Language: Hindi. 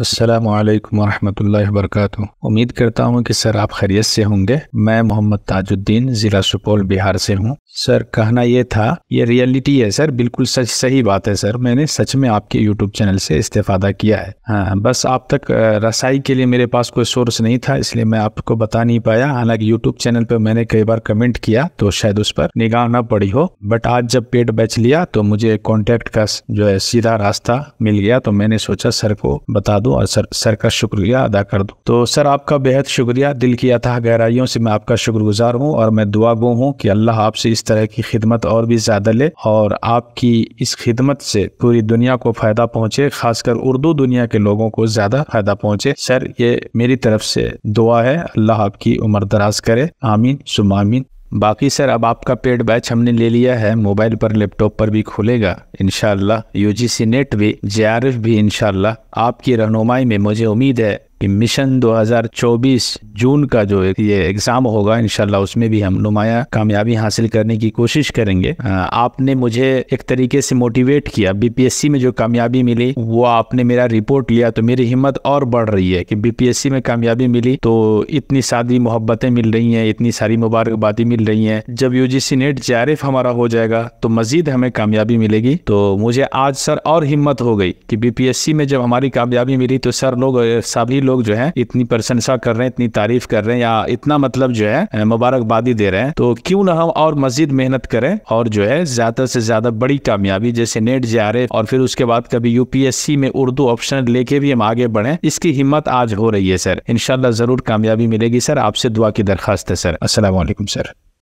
अस्सलाम वालेकुम वरहमतुल्लाहि वबरकatuh उम्मीद करता हूँ कि सर आप खैरियत से होंगे मैं मोहम्मद ताजुद्दीन ज़िला सुपौल बिहार से हूँ सर कहना ये था ये रियलिटी है सर बिल्कुल सच सही बात है सर मैंने सच में आपके यूट्यूब चैनल से इस्तेफादा किया है हाँ बस आप तक रसाई के लिए मेरे पास कोई सोर्स नहीं था इसलिए मैं आपको बता नहीं पाया हालांकि यूट्यूब चैनल पर मैंने कई बार कमेंट किया तो शायद उस पर निगाह ना पड़ी हो बट आज जब पेट बेच लिया तो मुझे कॉन्टेक्ट का जो है सीधा रास्ता मिल गया तो मैंने सोचा सर को बता दो और सर सर का शुक्रिया अदा कर दो तो सर आपका बेहद शुक्रिया दिल की अतः गहराइयों से मैं आपका शुक्रगुजार हूँ और मैं दुआ गो हूँ कि अल्लाह आपसे इस तरह की खिदमत और भी ज़्यादा ले और आपकी इस खिदमत से पूरी दुनिया को फ़ायदा पहुँचे खासकर उर्दू दुनिया के लोगों को ज़्यादा फ़ायदा पहुँचे सर ये मेरी तरफ से दुआ है अल्लाह आपकी उम्र दराज करे आमीन सुमामीन बाकी सर अब आपका पेड बैच हमने ले लिया है मोबाइल पर लैपटॉप पर भी खुलेगा इनशाला सी नेट भी जे भी इनशाला आपकी रहनुमाई में मुझे उम्मीद है कि मिशन 2024 जून का जो ये एग्ज़ाम होगा इनशाला उसमें भी हम नुमाया कामयाबी हासिल करने की कोशिश करेंगे आपने मुझे एक तरीके से मोटिवेट किया बीपीएससी में जो कामयाबी मिली वो आपने मेरा रिपोर्ट लिया तो मेरी हिम्मत और बढ़ रही है कि बीपीएससी में कामयाबी मिली तो इतनी सारी मोहब्बतें मिल रही हैं इतनी सारी मुबारकबादी मिल रही हैं जब यूजीसी नेट जे हमारा हो जाएगा तो मजीद हमें कामयाबी मिलेगी तो मुझे आज सर और हिम्मत हो गई कि बीपीएससी में जब हमारी कामयाबी मिली तो सर लोग सभी लोग लोग जो है इतनी प्रशंसा कर रहे हैं इतनी तारीफ कर रहे हैं या इतना मतलब जो है मुबारकबादी दे रहे हैं तो क्यों ना हम और मजीद मेहनत करें और जो है ज्यादा से ज्यादा बड़ी कामयाबी जैसे नेट जे और फिर उसके बाद कभी यूपीएससी में उर्दू ऑप्शन लेके भी हम आगे बढ़े इसकी हिम्मत आज हो रही है सर इनशाला जरूर कामयाबी मिलेगी सर आपसे दुआ की दरखास्त है सर असल सर